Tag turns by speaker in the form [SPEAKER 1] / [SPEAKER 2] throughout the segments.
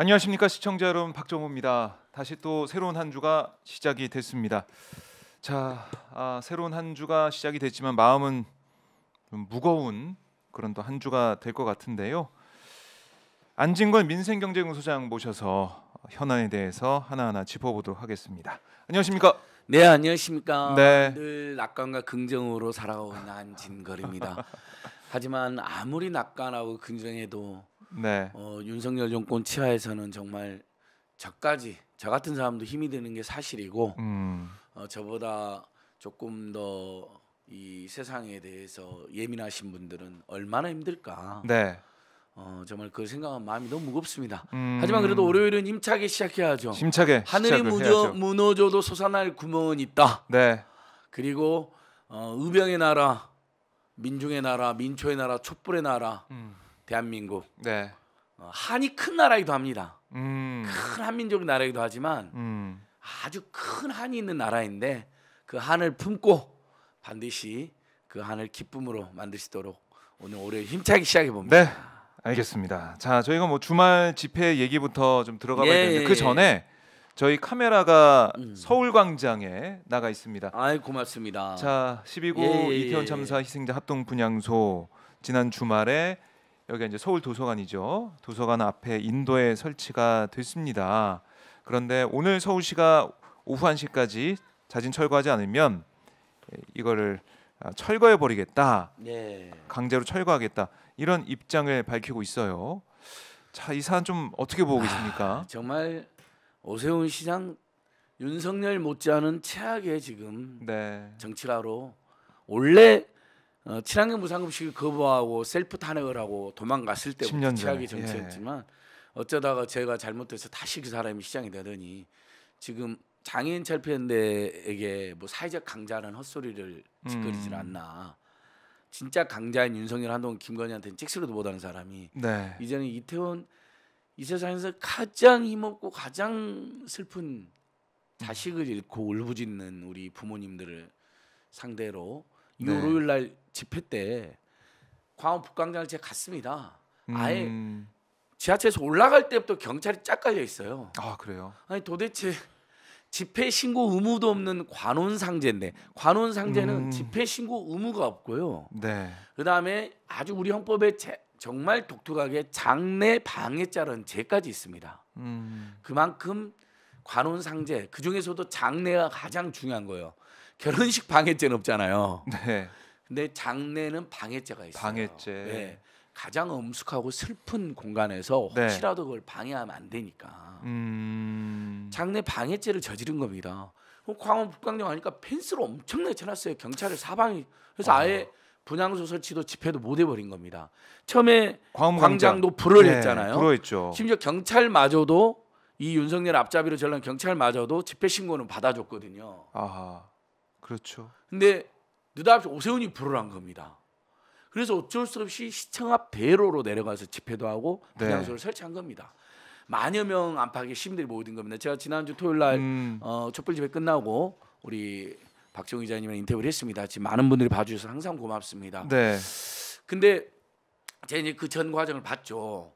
[SPEAKER 1] 안녕하십니까 시청자 여러분 박정호입니다. 다시 또 새로운 한 주가 시작이 됐습니다. 자 아, 새로운 한 주가 시작이 됐지만 마음은 무거운 그런 또한 주가 될 것 같은데요. 안진건 민생경제연구소장 모셔서 현안에 대해서 하나하나 짚어보도록 하겠습니다. 안녕하십니까? 네 안녕하십니까. 네.
[SPEAKER 2] 늘 낙관과 긍정으로 살아온 안진걸입니다. 하지만 아무리 낙관하고 긍정해도 네. 어, 윤석열 정권 치하에서는 정말 저까지 저 같은 사람도 힘이 드는 게 사실이고 음. 어, 저보다 조금 더 이 세상에 대해서 예민하신 분들은 얼마나 힘들까. 네. 어, 정말 그 생각한 마음이 너무 무겁습니다. 음... 하지만 그래도 월요일은 힘차게 시작해야죠. 심차게 하늘이 무저, 무너져도 솟아날 구멍은 있다. 네. 그리고 어, 의병의 나라, 민중의 나라, 민초의 나라, 촛불의 나라. 음. 대한민국 네. 어, 한이 큰 나라이기도 합니다.
[SPEAKER 1] 음. 큰
[SPEAKER 2] 한민족 나라이기도 하지만 음. 아주 큰 한이 있는 나라인데 그 한을 품고 반드시 그 한을 기쁨으로 만들 수도록 오늘 올해 힘차게 시작해 봅니다.
[SPEAKER 1] 네, 알겠습니다. 자, 저희가 뭐 주말 집회 얘기부터 좀 들어가봐야 예, 되는데 예, 그 예. 전에 저희 카메라가 음. 서울광장에 나가 있습니다. 아이 고맙습니다. 자, 12구 예, 이태원 참사 희생자 합동 분향소 지난 주말에 여기 이제 서울 도서관이죠. 도서관 앞에 인도에 설치가 됐습니다. 그런데 오늘 서울시가 오후 1시까지 자진 철거하지 않으면 이거를 아, 철거해 버리겠다. 네. 강제로 철거하겠다. 이런 입장을 밝히고 있어요. 자, 이 사안 좀 어떻게 보고 아, 계십니까? 아, 정말 오세훈 시장 윤석열 못지않은 최악의 지금 네.
[SPEAKER 2] 정치가로 원래 어, 친환경 무상급식을 거부하고 셀프 탄핵을 하고 도망갔을 때부터 최악이정체였지만 예. 어쩌다가 제가 잘못돼서 다시 그 사람이 시장이 되더니 지금 장애인 철폐연대에게 뭐 사회적 강자라는 헛소리를 짓거리질 음. 않나 진짜 강자인 윤석열 한동훈 김건희한테는 찍스로도 못하는 사람이 네. 이제는 이태원 이 세상에서 가장 힘없고 가장 슬픈 자식을 잃고 울부짖는 우리 부모님들을 상대로 2요 네. 일날 집회 때 광화 문 북광장을 제가 갔습니다. 음... 아예 지하철에서 올라갈 때부터 경찰이 쫙 깔려 있어요. 아 그래요? 아니 도대체 집회 신고 의무도 없는 관혼 상제인데 관혼 상제는 음... 집회 신고 의무가 없고요. 네. 그다음에 아주 우리 헌법에 제, 정말 독특하게 장례 방해자라는 죄까지 있습니다. 음... 그만큼 관혼 상제 그 중에서도 장례가 가장 중요한 거예요. 결혼식 방해죄는 없잖아요. 네. 근데 장례는 방해죄가 있어요. 방해죄. 네. 가장 엄숙하고 슬픈 공간에서 네. 혹시라도 그걸 방해하면 안 되니까. 음... 장례 방해죄를 저지른 겁니다. 그 광화문 북광역 하니까 펜스로 엄청나게 쳐놨어요. 경찰을 사방이 그래서 어... 아예 분향소 설치도 집회도 못 해버린 겁니다. 처음에 광장. 도 불을 네, 했잖아요. 불어했죠. 심지어 경찰마저도 이 윤석열 앞잡이로 전란 경찰마저도 집회 신고는 받아줬거든요.
[SPEAKER 1] 아하. 그렇죠.
[SPEAKER 2] 근데 느닷없이 오세훈이 불어난 겁니다. 그래서 어쩔 수 없이 시청 앞 대로로 내려가서 집회도 하고 분향소를 네. 설치한 겁니다. 만여 명 안팎의 시민들이 모여든 겁니다. 제가 지난주 토요일 날 음. 어, 촛불 집회 끝나고 우리 박정희 기자님이랑 인터뷰를 했습니다. 지금 많은 분들이 봐주셔서 항상 고맙습니다. 네. 근데 제가 이제 그 전 과정을 봤죠.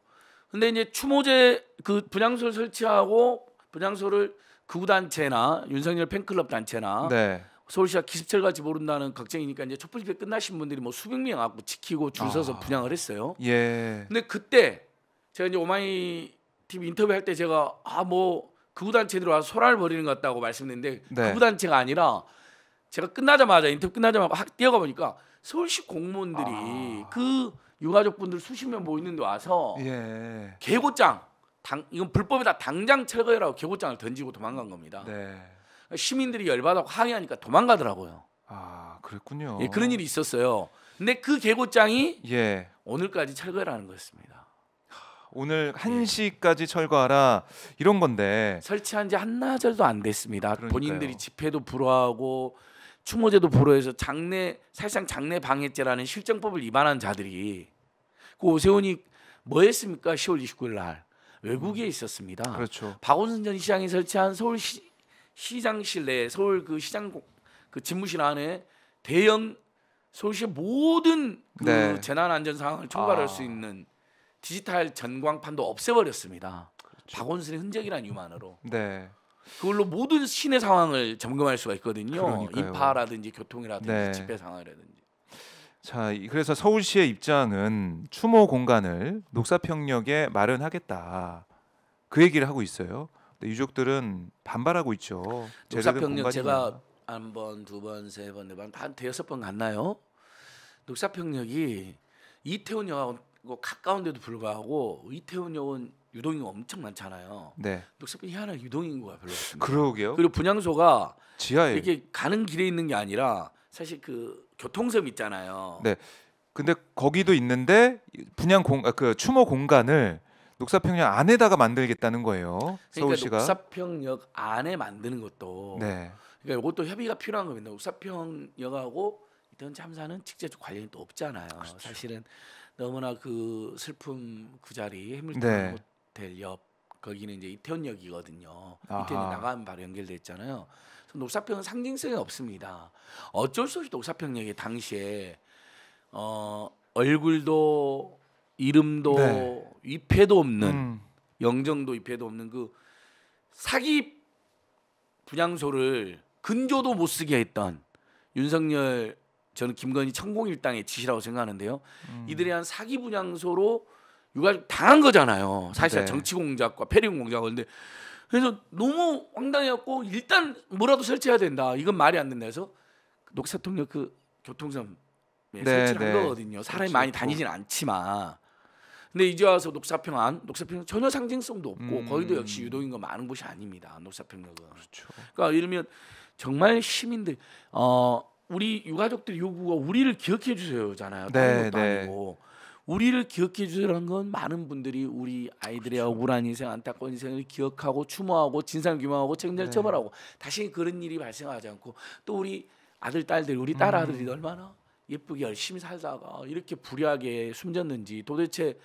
[SPEAKER 2] 근데 이제 추모제 그 분향소를 설치하고 분향소를 구구단체나 윤석열 팬클럽 단체나 네. 서울시가 기습철같지 모른다는 걱정이니까 이제 촛불집회 끝나신 분들이 뭐 수백 명 갖고 지키고 줄 서서 아. 분양을 했어요.
[SPEAKER 1] 예.
[SPEAKER 2] 근데 그때 제가 이제 오마이 TV 인터뷰할 때 제가 아뭐 극우단체들이 그 와서 소란을 벌이는 것 같다고 말씀드렸는데 네. 극우단체가 그 아니라 제가 끝나자마자 인터뷰 끝나자마자 확 뛰어가 보니까 서울시 공무원들이 아. 그 유가족분들 수십 명 모이는데 와서
[SPEAKER 1] 예.
[SPEAKER 2] 개고장 당, 이건 불법이다 당장 철거해라고 개고장을 던지고 도망간 겁니다. 네. 시민들이 열받아고 항의하니까 도망가더라고요.
[SPEAKER 1] 아 그랬군요. 예, 그런
[SPEAKER 2] 일이 있었어요. 근데 그 개고장이 예. 오늘까지 철거라는 거였습니다.
[SPEAKER 1] 오늘 1시까지 예. 철거하라 이런 건데 설치한 지 한나절도 안 됐습니다. 그러니까요. 본인들이 집회도 불허하고 추모제도
[SPEAKER 2] 불허해서 장례 사실상 장례 방해죄라는 실정법을 위반한 자들이 그 오세훈이 뭐 했습니까? 10월 29일 날 외국에 음. 있었습니다. 그렇죠. 박원순 전 시장이 설치한 서울시 시장실 내 서울 그 시장 그 집무실 안에 대형 서울시 모든 그 네. 재난 안전 상황을 총괄할 아. 수 있는 디지털 전광판도 없애버렸습니다. 그렇죠. 박원순의 흔적이란 이유만으로. 네. 그걸로 모든 시내 상황을 점검할 수가 있거든요. 그러니까요. 인파라든지 교통이라든지 네. 집회 상황이라든지.
[SPEAKER 1] 자, 그래서 서울시의 입장은 추모 공간을 녹사평역에 마련하겠다. 그 얘기를 하고 있어요. 네, 유족들은 반발하고 있죠. 녹사평역 제가
[SPEAKER 2] 한 번, 두 번, 세 번, 네번한 대여섯 번 갔나요? 녹사평역이 이태원역하고 가까운데도 불구하고 이태원역은 유동인구 엄청 많잖아요. 네. 녹색빈 희하게 유동인구가 별로 없습니다. 그러게요. 그리고 분양소가 지하에 이게 가는 길에 있는 게 아니라 사실 그 교통섬 있잖아요.
[SPEAKER 1] 네. 근데 거기도 있는데 분양 공그 아, 추모 공간을 녹사평역 안에다가 만들겠다는 거예요. 그러니까 서울시가
[SPEAKER 2] 녹사평역 안에 만드는 것도 네. 그러니까 이것도 협의가 필요한 겁니다. 녹사평역하고 이런 참사는 직접 관련이 또 없잖아요. 그렇죠. 사실은 너무나 그 슬픔 그 자리 해물탕 네. 호텔 옆 거기는 이제 이태원역이거든요. 이태원이 나가면 바로 연결돼 있잖아요. 녹사평은 상징성이 없습니다. 어쩔 수 없이 녹사평역이 당시에 어 얼굴도 이름도 네. 입회도 없는 음. 영정도 위패도 없는 그 사기 분양소를 근조도 못 쓰게 했던 윤석열 저는 김건희 천공일당의 짓이라고 생각하는데요. 음. 이들이 한 사기 분양소로 유가 당한 거잖아요. 사실 네. 정치 공작과 패륜 공작 근데 그래서 너무 황당해갖고 일단 뭐라도 설치해야 된다. 이건 말이 안 된다 해서 녹사통역 그 교통섬
[SPEAKER 1] 네, 설치를 네. 한 거거든요. 사람이 그렇지. 많이 다니진
[SPEAKER 2] 않지만 근데 이제 와서 녹사평안 녹사평 전혀 상징성도 없고 음. 거기도 역시 유동인 거 많은 곳이 아닙니다. 녹사평역은. 그렇죠. 그러니까 이러면 정말 시민들 어 우리 유가족들 요구가 우리를 기억해 주세요잖아요. 네, 네. 아니고. 우리를 기억해 주라는 건 많은 분들이 우리 아이들의 그렇죠. 억울한 인생, 안타까운 인생을 기억하고 추모하고 진상 규명하고 책임자를 네. 처벌하고 다시 그런 일이 발생하지 않고 또 우리 아들 딸들, 우리 딸 음. 아들이 얼마나 예쁘게 열심히 살다가 이렇게 불리하게 숨졌는지 도대체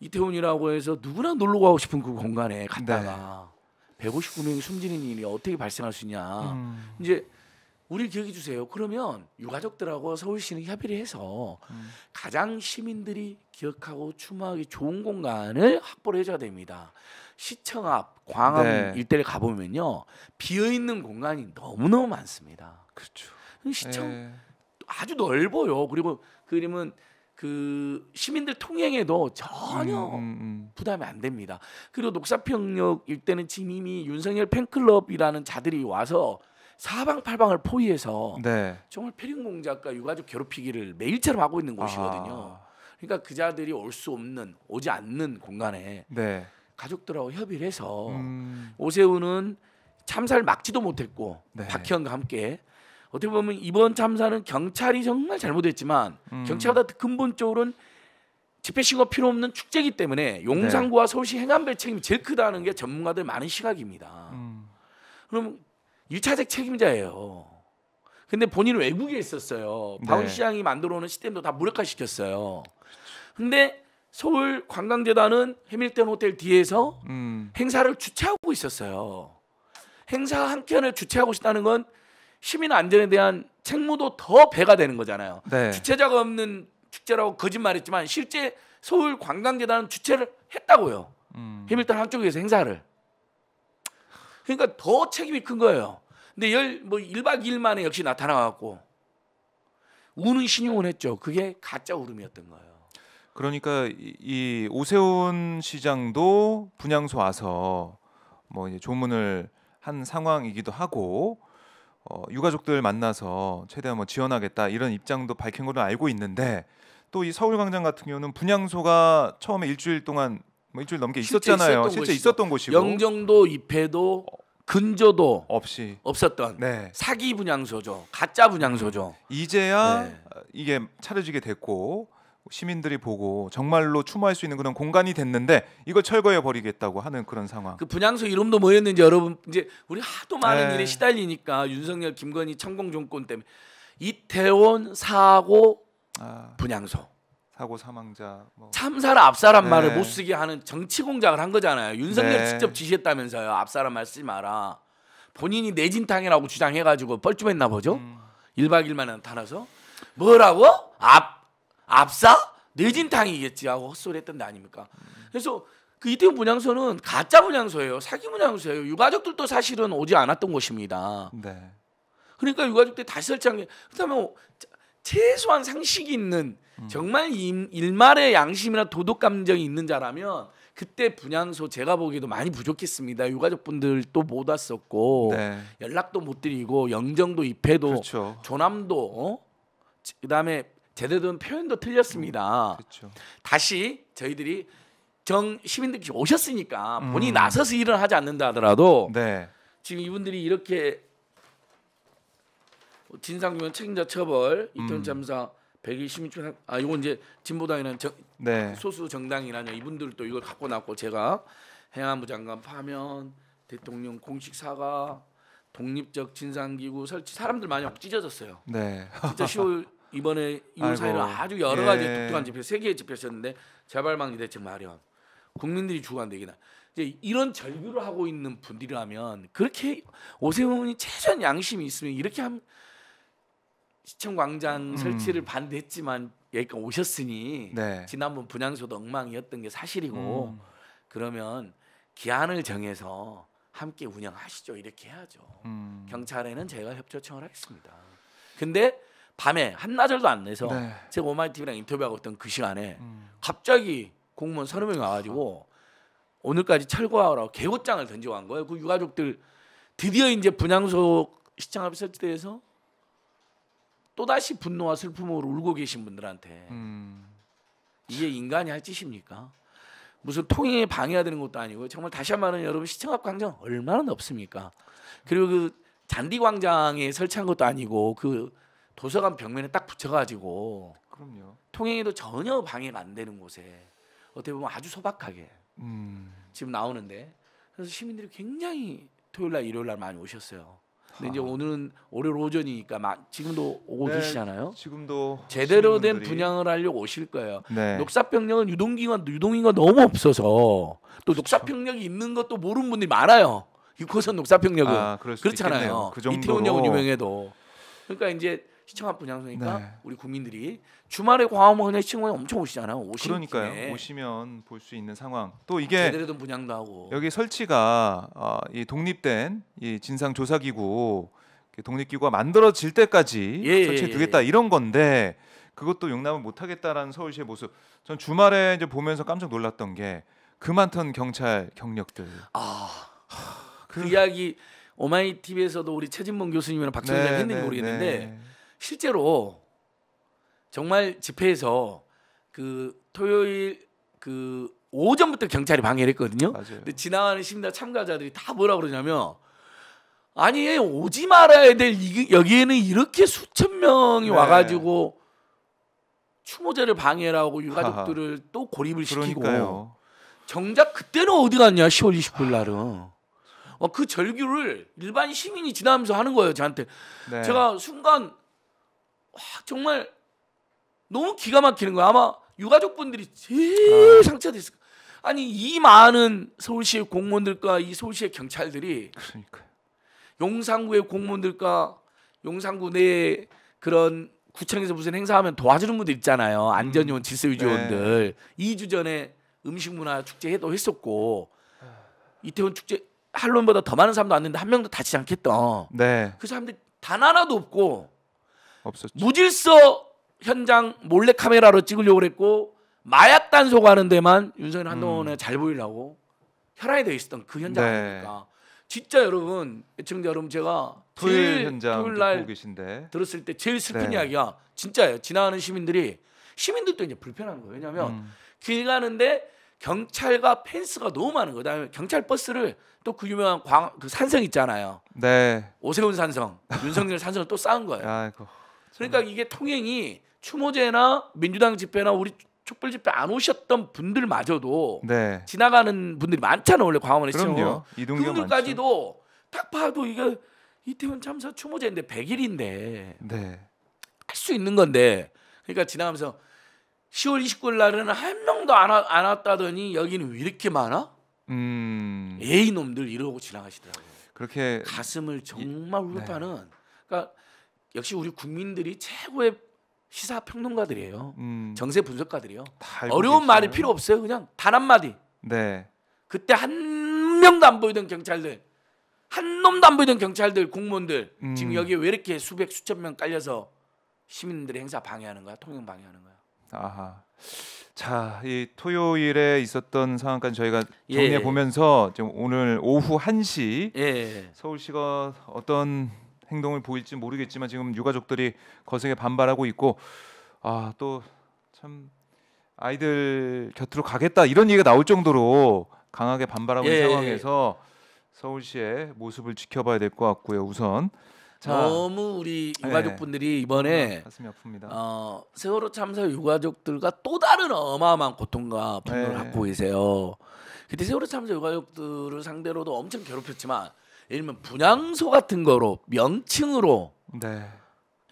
[SPEAKER 2] 이태원이라고 해서 누구나 놀러 가고 싶은 그 공간에 갔다가 네. 159명이 숨지는 일이 어떻게 발생할 수 있냐. 음. 이제 우리 기억해 주세요. 그러면 유가족들하고 서울시는 협의를 해서 음. 가장 시민들이 기억하고 추모하기 좋은 공간을 확보를 해줘야 됩니다. 시청 앞 광화문 네. 일대를 가보면요 비어 있는 공간이 너무 너무 많습니다. 그렇죠. 시청 에. 네. 아주 넓어요. 그리고 그림은 그 시민들 통행에도 전혀 음 음, 음, 음, 부담이 안 됩니다. 그리고 녹사평역 일대는 지민이 윤석열 팬클럽이라는 자들이 와서 사방팔방을 포위해서 네. 정말 폐륜공작과 유가족 괴롭히기를 매일처럼 하고 있는 곳이거든요. 아. 그러니까 그자들이 올 수 없는 오지 않는 공간에 네. 가족들하고 협의를 해서
[SPEAKER 1] 음.
[SPEAKER 2] 오세훈은 참사를 막지도 못했고 네. 박희영과 함께 어떻게 보면 이번 참사는 경찰이 정말 잘못했지만 음. 경찰보다 근본적으로는 집회 시가 필요 없는 축제이기 때문에 용산구와 네. 서울시 행안부의 책임이 제일 크다는 게 전문가들 많은 시각입니다. 음. 그럼 일차적 책임자예요. 근데 본인은 외국에 있었어요. 네. 박원 시장이 만들어 놓은 시스템도 다 무력화 시켰어요. 근데 서울 관광재단은 해밀턴 호텔 뒤에서 음. 행사를 주최하고 있었어요. 행사 한 켠을 주최하고 있다는 건 시민 안전에 대한 책무도 더 배가 되는 거잖아요. 네. 주체자가 없는 축제라고 거짓말했지만 실제 서울 관광재단은 주최를 했다고요. 음. 해밀턴 한쪽에서 행사를. 그러니까 더 책임이 큰 거예요. 근데 열뭐 1박 2일 만에 역시 나타나 갖고 우는 신용을 했죠. 그게 가짜 울음이었던 거예요.
[SPEAKER 1] 그러니까 이, 오세훈 시장도 분향소 와서 뭐 이제 조문을 한 상황이기도 하고 어, 유가족들 만나서 최대한 뭐 지원하겠다 이런 입장도 밝힌 걸로 알고 있는데 또 이 서울광장 같은 경우는 분양소가 처음에 일주일 동안 뭐 일주일 넘게 있었잖아요. 실제 있었던, 실제 있었던 곳이고 영정도 입회도 근저도 없이
[SPEAKER 2] 없었던 네. 사기 분양소죠.
[SPEAKER 1] 가짜 분양소죠. 이제야 네. 이게 차려지게 됐고 시민들이 보고 정말로 추모할 수 있는 그런 공간이 됐는데 이걸 철거해 버리겠다고 하는 그런 상황. 그 분향소 이름도 뭐였는지 여러분
[SPEAKER 2] 이제 우리 하도 많은 에이. 네. 일에 시달리니까 윤석열, 김건희 천공종권 때문에
[SPEAKER 1] 이태원 사고 아, 분향소 사고 사망자 뭐. 참사라 앞사람 네. 말을 못 쓰게
[SPEAKER 2] 하는 정치 공작을 한 거잖아요. 윤석열 네. 직접 지시했다면서요. 앞사람 말 쓰지 마라. 본인이 내진탕이라고 주장해가지고 뻘쭘했나 보죠. 음. 1박 2일만에 나타나서 뭐라고? 앞 압사? 뇌진탕이겠지 하고 헛소리했던 데 아닙니까? 그래서 그 이태원 분향소는 가짜 분향소예요. 사기 분향소예요. 유가족들도 사실은 오지 않았던 곳입니다. 네. 그러니까 유가족들이 다시 설치한 게 그렇다면 최소한 상식이 있는 음. 정말 일말의 양심이나 도덕 감정이 있는 자라면 그때 분향소 제가 보기에도 많이 부족했습니다. 유가족분들도 못 왔었고 네. 연락도 못 드리고 영정도 입회도 그렇죠. 조남도 어? 그다음에 제대로 된 표현도 틀렸습니다. 그렇죠. 다시 저희들이 정 시민들께서 오셨으니까 음. 본인이 음. 나서서 일을 하지 않는다 하더라도 네. 지금 이분들이 이렇게 진상규명 책임자 처벌 음. 이태원 참사 음. 120인 아이거 이제 진보당이나 정, 네. 소수 정당이나 라 이분들 도 이걸 갖고 나왔고 제가 행안부 장관 파면 대통령 공식 사과 독립적 진상기구 설치 사람들 많이 찢어졌어요.
[SPEAKER 1] 네. 진짜
[SPEAKER 2] 10월 이번에 이사이를 아주 여러 가지 예. 독특한 집회, 세 개의 집회였는데 재발방지 대책 마련, 국민들이 주관되나 기는 이제 이런 절규를 하고 있는 분들이라면 그렇게 오세훈이 최소한 양심이 있으면 이렇게 한 시청 광장 음. 설치를 반대했지만 여기까지 오셨으니 네. 지난번 분양소도 엉망이었던 게 사실이고 음. 그러면 기한을 정해서 함께 운영하시죠 이렇게 해야죠. 음. 경찰에는 제가 협조청을 하겠습니다. 근데 밤에 한나절도 안 내서 네. 제가 오마이 티 v 랑 인터뷰하고 있던 그 시간에 음. 갑자기 공무원 서너 명이 와가지고 오늘까지 철거하라고 개고장을 던지고 간 거예요. 그 유가족들 드디어 이제 분양소 시장 앞 설치돼서 또 다시 분노와 슬픔으로 울고 계신 분들한테 음. 이게 인간이 할 짓입니까? 무슨 통행에 방해되는 것도 아니고 정말 다시 한 번은 여러분 시청 앞 광장 얼마나 넓습니까? 그리고 그 잔디 광장에 설치한 것도 아니고 그 도서관 벽면에 딱 붙여가지고 그럼요. 통행에도 전혀 방해가 안 되는 곳에 어떻게 보면 아주 소박하게 음. 지금 나오는데 그래서 시민들이 굉장히 토요일 날 일요일 날 많이 오셨어요. 근데 아. 이제 오늘은 월요일 오전이니까 마, 지금도 오고 네, 계시잖아요. 지금도 제대로 시민분들이... 된 분양을 하려고 오실 거예요. 네. 녹사평역은 유동기관 유동인가 너무 없어서 또 녹사평역이 있는 것도 모르는 분들이 많아요. 6호선 녹사평역은 아, 그렇잖아요. 그 정도로... 이태원역은 유명해도 그러니까 이제 시청한 분양소니까 네. 우리 국민들이 주말에 광화문에 친구는 엄청 오시잖아요. 오시면 그러니까요.
[SPEAKER 1] 오시면 볼 수 있는 상황. 또 이게 제대로 분양도 하고 여기 설치가 어, 이 독립된 이 진상 조사 기구 독립 기구가 만들어질 때까지 예, 예 설치해 예, 두겠다 예, 예. 이런 건데 그것도 용납을 못 하겠다라는 서울시의 모습. 전 주말에 이제 보면서 깜짝 놀랐던 게그만던 경찰 경력들. 아. 그, 그 이야기 오마이TV에서도 우리 최진봉 교수님이랑 박철장 네, 했는지 네, 모르겠는데
[SPEAKER 2] 네. 실제로 정말 집회에서 그 토요일 그 오전부터 경찰이 방해를 했거든요. 맞아요. 근데 지나가는 시민들 참가자들이 다 뭐라 그러냐면 아니 오지 말아야 될 이, 여기에는 이렇게 수천 명이 네. 와가지고 추모제를 방해라고 유가족들을 하하. 또 고립을 시키고 그러니까요. 정작 그때는 어디 갔냐 10월 20일 날은 어, 그 절규를 일반 시민이 지나면서 하는 거예요 저한테 네. 제가 순간 와, 정말 너무 기가 막히는 거야. 아마 유가족분들이 제일 아. 상처됐을 거야. 아니 이 많은 서울시의 공무원들과 이 서울시의 경찰들이 그러니까 용산구의 공무원들과 용산구 내 그런 구청에서 무슨 행사하면 도와주는 분들 있잖아요. 음. 안전요원, 질서유지원들 네. 2주 전에 음식문화 축제 해도 했었고 이태원 축제 할로윈보다더 많은 사람도 왔는데 한 명도 다치지 않겠다. 네. 그 사람들 단 하나도 없고 없었죠. 무질서 현장 몰래 카메라로 찍으려고 했고 마약 단속하는 데만 윤석열 한동훈은 음. 잘 보이려고 혈안이 돼 있었던 그 현장 네. 아닙니까? 진짜 여러분 애청자 여러분 제가 토요일 현장 토요날
[SPEAKER 1] 계신데.
[SPEAKER 2] 들었을 때 제일 슬픈 네. 이야기야 진짜예요 지나가는 시민들이 시민들도 이제 불편한 거예요 왜냐하면 음. 길 가는데 경찰과 펜스가 너무 많은 거예요 그다음에 경찰 버스를 또 그 유명한 광 그 산성 있잖아요 네 오세훈 산성 윤석열 산성을 또 쌓은 거예요 아이고. 그러니까 이게 통행이 추모제나 민주당 집회나 우리 촛불 집회 안 오셨던 분들마저도 네. 지나가는 분들이 많잖아 요 원래 광화문에 시청 그분들까지도 딱 봐도 이거 이태원 참사 추모제인데 100일인데 네. 할수 있는 건데 그러니까 지나가면서 10월 29일 날에는 한 명도 안, 와, 안 왔다더니 여기는 왜 이렇게 많아? 음... 에이 놈들 이러고 지나가시더라고요. 그렇게 가슴을 정말 울려파는 네. 그러니까 역시 우리 국민들이 최고의 시사 평론가들이에요. 음. 정세 분석가들이요. 어려운 계시네요. 말이 필요 없어요. 그냥 단 한마디. 네. 그때 한 명도 안 보이던 경찰들, 한 놈도 안 보이던 경찰들, 공무원들 음. 지금 여기 왜 이렇게 수백 수천 명 깔려서 시민들의 행사 방해하는 거야? 통행 방해하는 거야?
[SPEAKER 1] 아하. 자, 이 토요일에 있었던 상황까지 저희가 예. 정리해 보면서 예. 지금 오늘 오후 1시 예. 서울시가 어떤 행동을 보일지 모르겠지만 지금 유가족들이 거세게 반발하고 있고 아 또 참 아이들 곁으로 가겠다 이런 얘기가 나올 정도로 강하게 반발하고 예, 있는 상황에서 서울시의 모습을 지켜봐야 될 것 같고요. 우선 자, 너무 우리 유가족분들이 네. 예, 이번에 가슴이
[SPEAKER 2] 아픕니다. 어, 세월호 참사 유가족들과 또 다른 어마어마한 고통과 분노를 예. 갖고 계세요. 그때 세월호 참사 유가족들을 상대로도 엄청 괴롭혔지만 예를 들면 분향소 같은 거로 명칭으로 네.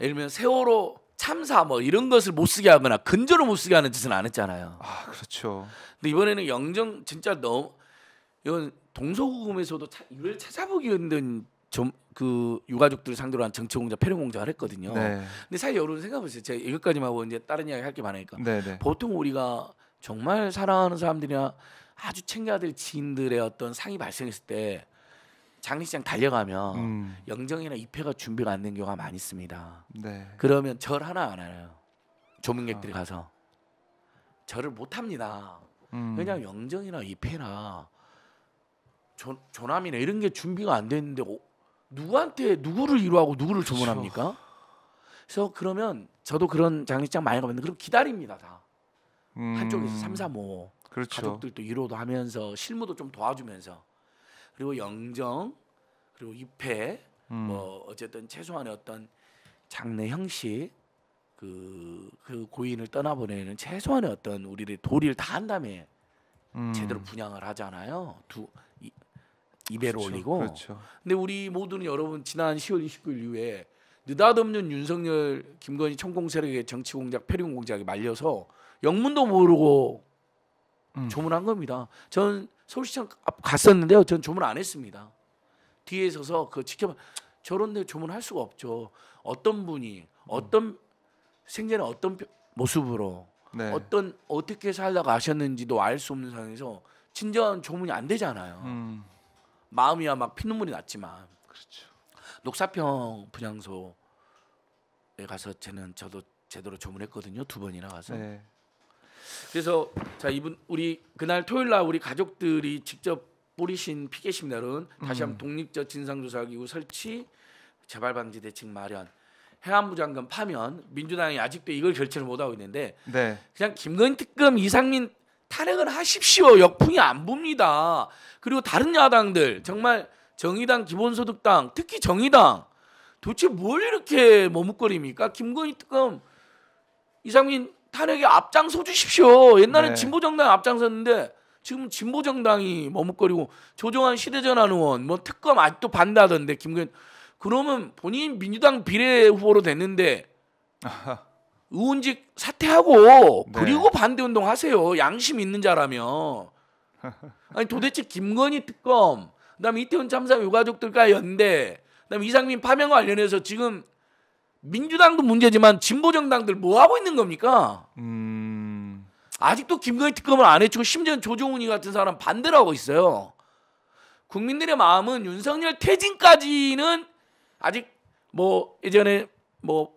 [SPEAKER 2] 예를 들면 세월호 참사 뭐 이런 것을 못 쓰게 하거나 근절을못 쓰게 하는 짓은 안 했잖아요. 아 그렇죠. 근데 이번에는 영정 진짜 너무 이건 동서구금에서도 차, 이걸 찾아보기 힘든 좀 그유가족들 상대로 한 정치공작, 폐렴공작을 했거든요. 네. 근데 사실 여러분 생각해보세요. 제가 여기까지만 하고 이제 다른 이야기 할 게 많으니까. 네, 네. 보통 우리가 정말 사랑하는 사람들이나 아주 챙겨야 될 지인들의 어떤 상이 발생했을 때 장례식장 달려가면 음. 영정이나 입회가 준비가 안 된 경우가 많이 있습니다. 네. 그러면 절 하나 안 알아요. 조문객들이 아. 가서 절을 못 합니다. 음. 그냥 영정이나 입회나 조, 조남이나 이런 게 준비가 안 됐는데 오, 누구한테 누구를 위로하고 누구를 그렇 조문합니까? 그래서 그러면 저도 그런 장례식장 많이 가봤는데 그럼 기다립니다 다 음. 한쪽에서 삼삼오오
[SPEAKER 1] 그렇죠. 가족들도
[SPEAKER 2] 위로도 하면서 실무도 좀 도와주면서 그리고 영정 그리고 입회 음. 뭐 어쨌든 최소한의 어떤 장례 형식 그, 그 고인을 떠나보내는 최소한의 어떤 우리를 도리를 다 한 다음에 음. 제대로 분양을 하잖아요. 두 이, 입에로 그렇죠, 올리고. 그렇죠. 근데 우리 모두는 여러분 지난 10월 29일 이후에 느닷없는 윤석열, 김건희 천공 세력의 정치 공작, 폐륜 공작에 말려서 영문도 모르고 음. 조문한 겁니다. 전 서울시청 갔었는데요. 전 조문 안 했습니다. 뒤에 서서 그 지켜봐. 저런 데 조문할 수가 없죠. 어떤 분이 어떤 생전에 어떤 모습으로 네. 어떤 어떻게 살다가 아셨는지도 알 수 없는 상황에서 진정한 조문이 안 되잖아요. 음. 마음이야 막 피눈물이 났지만 그렇죠. 녹사평 분향소에 가서 저는 저도 제대로 조문했거든요. 두 번이나 가서. 네. 그래서 자 이분 우리 그날 토요일 날 우리 가족들이 직접 뿌리신 피켓심들은 다시 한번 음. 독립적 진상조사기구 설치 재발방지 대책 마련 해안부 장관 파면 민주당이 아직도 이걸 결정를 못하고 있는데 네. 그냥 김건희 특검 이상민 탄핵을 하십시오 역풍이 안 붑니다 그리고 다른 야당들 정말 정의당 기본소득당 특히 정의당 도대체 뭘 이렇게 머뭇거립니까 김건희 특검 이상민 탄핵에 앞장서 주십시오. 옛날엔 네. 진보정당 앞장섰는데 지금 진보정당이 머뭇거리고 조정한 시대전환 의원 뭐 특검 아직도 반대하던데 김근 그러면 본인 민주당 비례 후보로 됐는데 아하. 의원직 사퇴하고 네. 그리고 반대 운동 하세요. 양심 있는 자라면 아니 도대체 김건희 특검 그다음에 이태원 참사 유가족들과 연대 그다음에 이상민 파면 관련해서 지금 민주당도 문제지만 진보 정당들 뭐 하고 있는 겁니까? 음... 아직도 김건희 특검을 안 해주고 심지어 조정훈이 같은 사람 반대를 하고 있어요. 국민들의 마음은 윤석열 퇴진까지는 아직 뭐 예전에 뭐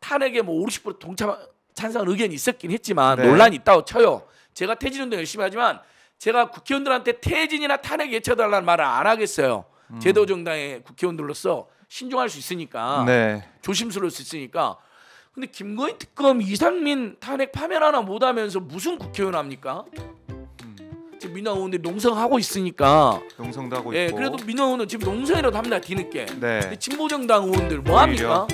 [SPEAKER 2] 탄핵에 뭐 50% 동참 찬성 의견이 있었긴 했지만 네. 논란이 있다고 쳐요. 제가 퇴진 운동 열심히 하지만 제가 국회의원들한테 퇴진이나 탄핵 예쳐달라는 말을 안 하겠어요. 음. 제도 정당의 국회의원들로서 신중할 수 있으니까 네. 조심스러울 수 있으니까 근데 김건희 특검 이상민 탄핵 파면 하나 못하면서 무슨 국회의원 합니까? 음. 지금 민화원이 의 농성하고
[SPEAKER 1] 있으니까 농성도 하고 예, 있고. 그래도
[SPEAKER 2] 민화원은 의 지금 농성이라도 합니다 뒤늦게 네. 근데 진보정당 의원들 뭐 합니까?